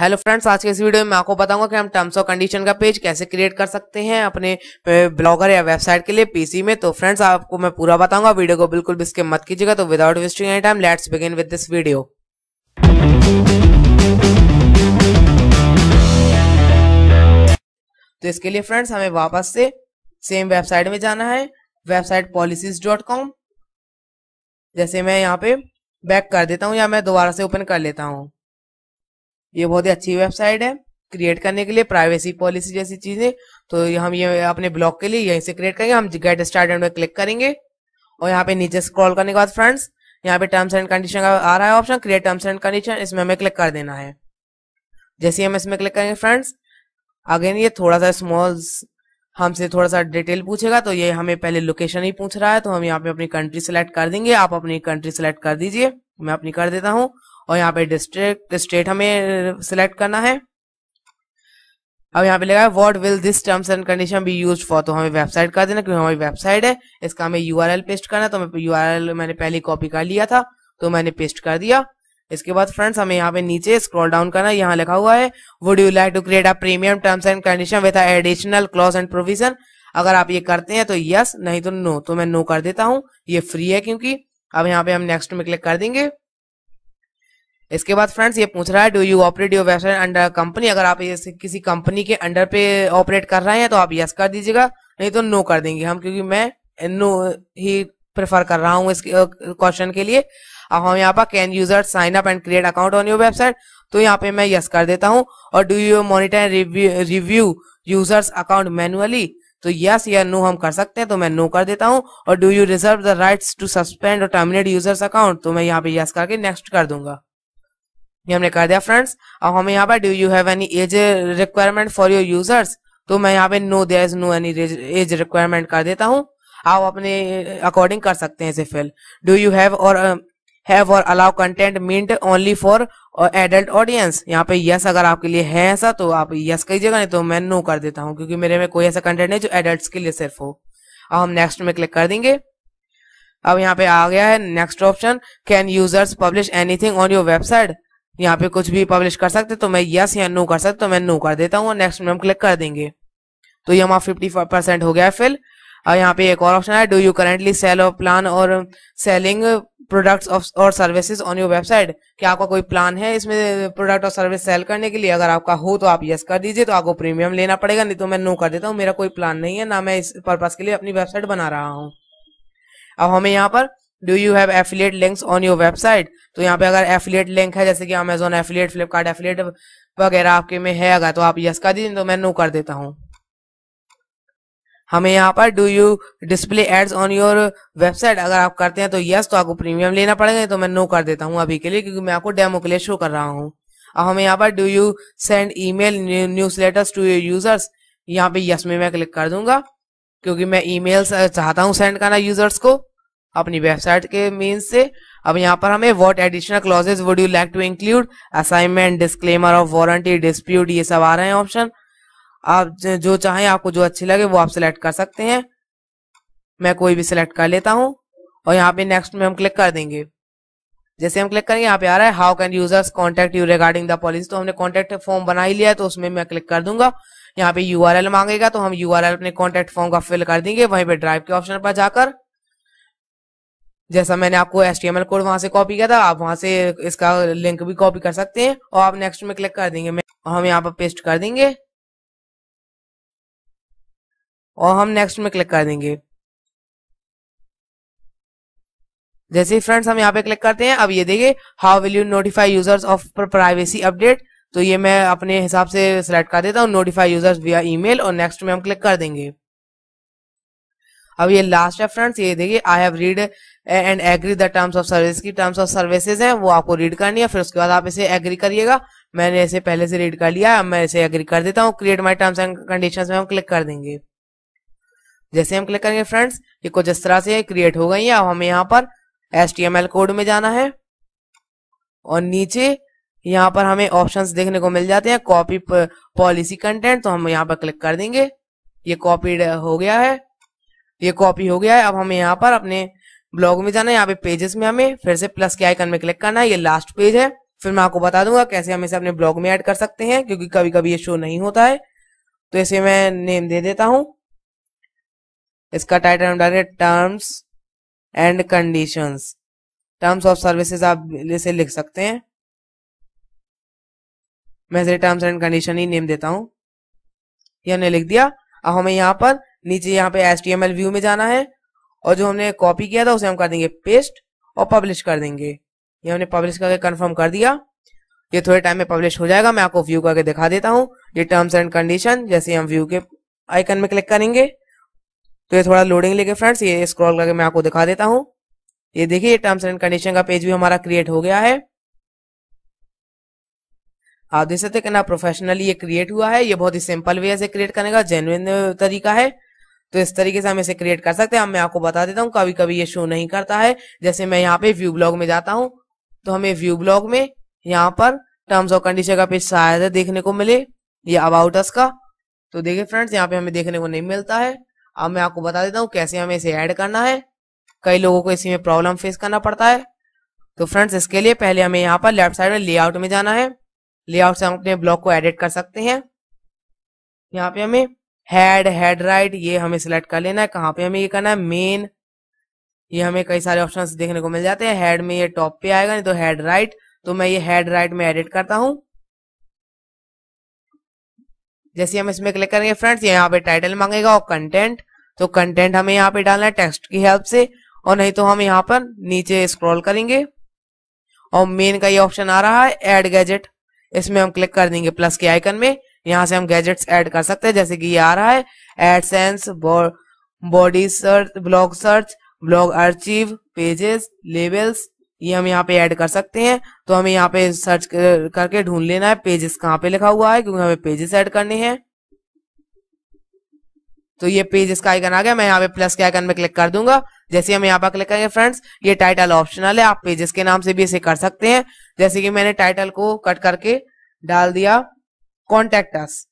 hello friends आज के इस वीडियो में मैं आपको बताऊंगा कि हम टर्म्स और कंडीशन का पेज कैसे क्रिएट कर सकते हैं अपने ब्लॉगर या वेबसाइट के लिए पीसी में तो फ्रेंड्स आपको मैं पूरा बताऊंगा वीडियो को बिल्कुल भी स्किप मत कीजिएगा तो without wasting any time let's begin with this video तो इसके लिए फ्रेंड्स हमें वापस से सेम वेबसाइट में जाना है वेबसाइट पॉलिसीज डॉट कॉम जैसे मैं यहाँ पे बैक कर देता हूँ या मैं दोबारा से ओपन कर लेता हूँ ये बहुत ही अच्छी वेबसाइट है क्रिएट करने के लिए प्राइवेसी पॉलिसी जैसी चीजें तो हम ये अपने ब्लॉग के लिए यहीं से क्रिएट करेंगे हम गेट स्टार्टेड में क्लिक करेंगे और यहाँ पे नीचे स्क्रॉल करने के बाद फ्रेंड्स यहाँ पे टर्म्स एंड कंडीशन का आ रहा है option create terms and condition इसमें हमें क्लिक कर देना है जैसे हम इसमें क्लिक करेंगे फ्रेंड्स अगेन ये थोड़ा सा स्मॉल हमसे थोड़ा सा डिटेल पूछेगा तो ये हमें पहले लोकेशन ही पूछ रहा है तो हम यहाँ पे अपनी कंट्री सेलेक्ट कर देंगे आप अपनी कंट्री सेलेक्ट कर दीजिए मैं अपनी कर देता हूँ और यहाँ पे डिस्ट्रिक्ट स्टेट हमें सिलेक्ट uh, करना है अब यहाँ पे लिखा है what will this terms and condition be use for तो हमें वेबसाइट कर देना क्योंकि हमारी वेबसाइट है इसका हमें यू पेस्ट करना तो मैं यू मैंने पहले कॉपी कर लिया था तो मैंने पेस्ट कर दिया इसके बाद फ्रेंड्स हमें यहाँ पे नीचे स्क्रॉल डाउन करना यहाँ लिखा हुआ है would you like to create a premium terms and condition with additional clause and provision अगर आप ये करते हैं तो यस नहीं तो नो तो मैं नो कर देता हूँ ये फ्री है क्योंकि अब यहाँ पे हम नेक्स्ट में क्लिक कर देंगे इसके बाद फ्रेंड्स ये पूछ रहा है do you operate your website under company अगर आप ये किसी कंपनी के अंडर पे ऑपरेट कर रहे हैं तो आप यस कर दीजिएगा नहीं तो नो कर देंगे हम क्योंकि मैं नो ही प्रेफर कर रहा हूँ इस क्वेश्चन के लिए अब हम यहाँ पर can user sign up and create account on your website तो यहाँ पे मैं यस कर देता हूँ और do you monitor review users account manually तो यस या नो हम कर सकते हैं तो मैं नो कर देता हूँ और do you reserve the rights to suspend और टर्मिनेट यूजर्स अकाउंट तो मैं यहाँ पे यस करके नेक्स्ट कर दूंगा ये हमने कर दिया फ्रेंड्स अब हमें यहाँ पर do you have any age requirement for your users तो मैं यहाँ पे no there is no any age requirement कर देता हूँ आप अपने अकॉर्डिंग कर सकते हैं इसे फिल डू यू हैव और हैव और allow content meant only for adult audience यहाँ पे यस अगर आपके लिए है ऐसा तो आप यस कीजिएगा नहीं तो मैं नो कर देता हूँ क्योंकि मेरे में कोई ऐसा कंटेंट नहीं जो एडल्ट के लिए सिर्फ हो अब हम नेक्स्ट में क्लिक कर देंगे अब यहाँ पे आ गया है next option can users publish anything on your website यहाँ पे कुछ भी पब्लिश कर सकते तो मैं यस या नो कर सकते तो मैं नो कर देता हूँ और नेक्स्ट में हम क्लिक कर देंगे तो ये हमारा फिफ्टी परसेंट हो गया फिल और यहाँ पे एक और ऑप्शन है डू यू करेंटली सेल और प्लान और सेलिंग प्रोडक्ट्स और सर्विसेज ऑन योर वेबसाइट क्या आपका कोई प्लान है इसमें प्रोडक्ट और सर्विस सेल करने के लिए अगर आपका हो तो आप यस कर दीजिए तो आपको प्रीमियम लेना पड़ेगा नहीं तो मैं नो कर देता हूँ मेरा कोई प्लान नहीं है ना मैं इस पर्पज के लिए अपनी वेबसाइट बना रहा हूँ अब हमें यहाँ पर do you have affiliate links on your website तो यहाँ पे अगर एफिलिएट लिंक है जैसे कि अमेजोन एफिलिएट फ्लिपकार्ट एफिलिएट वगैरह आपके में है अगर तो आप यस का दीजिए तो मैं नो कर देता हूँ हमें यहाँ पर do you display ads on your website अगर आप करते हैं तो यस तो आपको प्रीमियम लेना पड़ेगा तो मैं नो कर देता हूँ अभी के लिए क्योंकि मैं आपको डेमो के लिए शो कर रहा हूँ अब हमें यहाँ पर do you send email newsletters to your users यहाँ पे यस में मैं क्लिक कर दूंगा क्योंकि मैं ई चाहता हूँ सेंड करना यूजर्स को अपनी वेबसाइट के मीन से अब यहाँ पर हमें what additional clauses would you like to include assignment disclaimer of warranty dispute ये सब आ रहे हैं ऑप्शन आप जो चाहें आपको जो अच्छे लगे वो आप सिलेक्ट कर सकते हैं मैं कोई भी सिलेक्ट कर लेता हूँ और यहाँ पे नेक्स्ट में हम क्लिक कर देंगे जैसे हम क्लिक करेंगे यहाँ पे आ रहा है how can users contact you regarding the policy तो हमने कॉन्टेक्ट फॉर्म बना ही लिया है तो उसमें मैं क्लिक कर दूंगा यहाँ पे यू मांगेगा तो हम यू अपने कॉन्टेक्ट फॉर्म का फिल कर देंगे वहीं पर ड्राइव के ऑप्शन पर जाकर जैसा मैंने आपको S T M L code वहां से कॉपी किया था आप वहां से इसका लिंक भी कॉपी कर सकते हैं और आप नेक्स्ट में क्लिक कर देंगे हम यहाँ पर पेस्ट कर देंगे और हम नेक्स्ट में क्लिक कर देंगे जैसे फ्रेंड्स हम यहाँ पे क्लिक करते हैं अब ये देखिए how will you notify users of privacy update तो ये मैं अपने हिसाब से सिलेक्ट कर देता हूँ नोटिफाई यूजर्स ई ईमेल और नेक्स्ट में हम क्लिक कर देंगे अब ये लास्ट है फ्रेंड्स ये देखिए I have read and agree the terms of service की टर्म्स ऑफ सर्विसेज है वो आपको रीड करनी है फिर उसके बाद आप इसे एग्री करिएगा मैंने इसे पहले से रीड कर लिया अब मैं इसे एग्री कर देता हूँ create my terms and condition में हम क्लिक कर देंगे जैसे हम क्लिक करेंगे फ्रेंड्स ये कुछ इस तरह से क्रिएट हो गई है अब हमें यहाँ पर एस कोड में जाना है और नीचे यहाँ पर हमें ऑप्शंस देखने को मिल जाते हैं कॉपी पॉलिसी कंटेंट तो हम यहाँ पर क्लिक कर देंगे ये कॉपीड हो गया है ये कॉपी हो गया है अब हमें यहाँ पर अपने ब्लॉग में जाना है यहाँ पे पेजेस में हमें फिर से प्लस के आइकन में क्लिक करना है ये लास्ट पेज है फिर मैं आपको बता दूंगा कैसे हम इसे अपने ब्लॉग में ऐड कर सकते हैं क्योंकि कभी कभी ये शो नहीं होता है तो इसे मैं नेम दे देता हूं इसका टाइटल हम डाले terms and conditions terms of services आप इसे लिख सकते हैं मैं इसे टर्म्स एंड कंडीशन ही नेम देता हूं यह हमने लिख दिया अब हमें यहाँ पर नीचे यहाँ पे एच व्यू में जाना है और जो हमने कॉपी किया था उसे हम कर देंगे पेस्ट और पब्लिश कर देंगे ये हमने पब्लिश करके कंफर्म कर दिया ये थोड़े टाइम में पब्लिश हो जाएगा मैं आपको व्यू करके दिखा देता हूँ ये टर्म्स एंड कंडीशन जैसे हम व्यू के आइकन में क्लिक करेंगे तो ये थोड़ा लोडिंग लेके फ्रेंड्स ये स्क्रॉल करके मैं आपको दिखा देता हूँ ये देखिए ये टर्म्स एंड कंडीशन का पेज भी हमारा क्रिएट हो गया है आप देख सकते हैं प्रोफेशनली ये क्रिएट हुआ है ये बहुत ही सिंपल वे से क्रिएट करने का जेनुइन तरीका है तो इस तरीके से हम इसे क्रिएट कर सकते हैं अब मैं आपको बता देता हूँ कभी कभी ये शो नहीं करता है जैसे मैं यहाँ पे व्यू ब्लॉग में जाता हूँ तो हमें व्यू ब्लॉग में यहाँ पर टर्म्स ऑफ कंडीशन का पेज शायद देखने को मिले ये अबाउट अस का तो देखिए फ्रेंड्स यहाँ पे हमें देखने को नहीं मिलता है अब मैं आपको बता देता हूँ कैसे हमें इसे ऐड करना है कई लोगों को इसी में प्रॉब्लम फेस करना पड़ता है तो फ्रेंड्स इसके लिए पहले हमें यहाँ पर लेफ्ट साइड में लेआउट में जाना है लेआउट से हम अपने ब्लॉग को एडिट कर सकते हैं यहाँ पे हमें हेड हेड राइट ये हमें सिलेक्ट कर लेना है कहाँ पे हमें ये करना है मेन ये हमें कई सारे ऑप्शंस देखने को मिल जाते हैं हेड में ये टॉप पे आएगा नहीं तो हेड राइट तो मैं ये हेड राइट में एडिट करता हूं जैसे हम इसमें क्लिक करेंगे फ्रेंड्स यहाँ पे टाइटल मांगेगा और कंटेंट तो कंटेंट हमें यहाँ पे डालना है टेक्स्ट की हेल्प से और नहीं तो हम यहाँ पर नीचे स्क्रॉल करेंगे और मेन का ये ऑप्शन आ रहा है एड गैजेट इसमें हम क्लिक कर देंगे प्लस के आइकन में यहाँ से हम गैजेट्स ऐड कर सकते हैं जैसे कि ये आ रहा है AdSense body search blog search blog archive pages labels ये हम यहाँ पे ऐड कर सकते हैं तो हमें यहाँ पे सर्च करके ढूंढ लेना है पेजेस कहाँ पे लिखा हुआ है क्योंकि हमें पेजेस ऐड करने हैं तो ये पेजेस का आइकन आ गया मैं यहाँ पे प्लस के आइकन में क्लिक कर दूंगा जैसे हम यहाँ पर क्लिक करेंगे फ्रेंड्स ये टाइटल ऑप्शनल है आप पेजेस के नाम से भी इसे कर सकते हैं जैसे कि मैंने टाइटल को कट करके डाल दिया कॉन्टेक्ट अस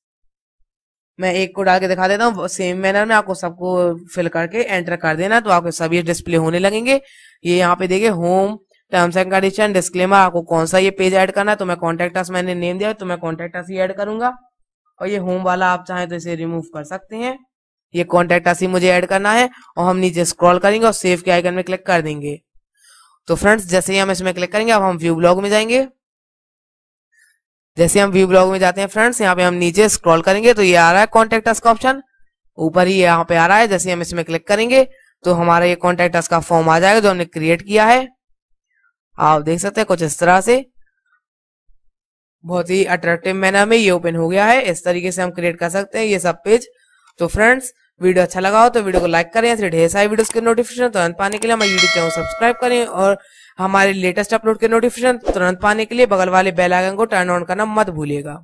मैं एक को डाल के दिखा देता हूँ सेम मैनर में आपको सबको फिल करके एंटर कर देना तो आपके सभी डिस्प्ले होने लगेंगे ये यहाँ पे देखिए home terms and condition disclaimer आपको कौन सा ये पेज ऐड करना है तो मैं कॉन्टेक्ट अस मैंने नेम दिया तो मैं कॉन्टेक्ट अस ही ऐड करूंगा और ये होम वाला आप चाहें तो इसे रिमूव कर सकते हैं ये कॉन्टेक्ट अस ही मुझे ऐड करना है और हम नीचे स्क्रॉल करेंगे और सेव के आइकन में क्लिक कर देंगे तो फ्रेंड्स जैसे ही हम इसमें क्लिक करेंगे अब हम व्यू ब्लॉग में जाएंगे जैसे हम व्यू ब्लॉग में जाते हैं फ्रेंड्स यहाँ पे हम नीचे स्क्रॉल करेंगे तो ये आ रहा है कॉन्टेक्ट का ऑप्शन ऊपर ही यहाँ पे आ रहा है जैसे हम इसमें क्लिक करेंगे तो हमारा ये कॉन्टेक्ट का फॉर्म आ जाएगा जो हमने क्रिएट किया है आप देख सकते हैं कुछ इस तरह से बहुत ही अट्रैक्टिव मैनर में ये ओपन हो गया है इस तरीके से हम क्रिएट कर सकते हैं ये सब पेज तो फ्रेंड्स वीडियो अच्छा लगा हो तो वीडियो को लाइक करें ढेर सारी वीडियो के नोटिफिकेशन तुरंत तो पाने के लिए हमारे यूट्यूब चैनल सब्सक्राइब करें और हमारे लेटेस्ट अपलोड के नोटिफिकेशन तुरंत पाने के लिए बगल वाले बेल आइकन को टर्न ऑन करना मत भूलिएगा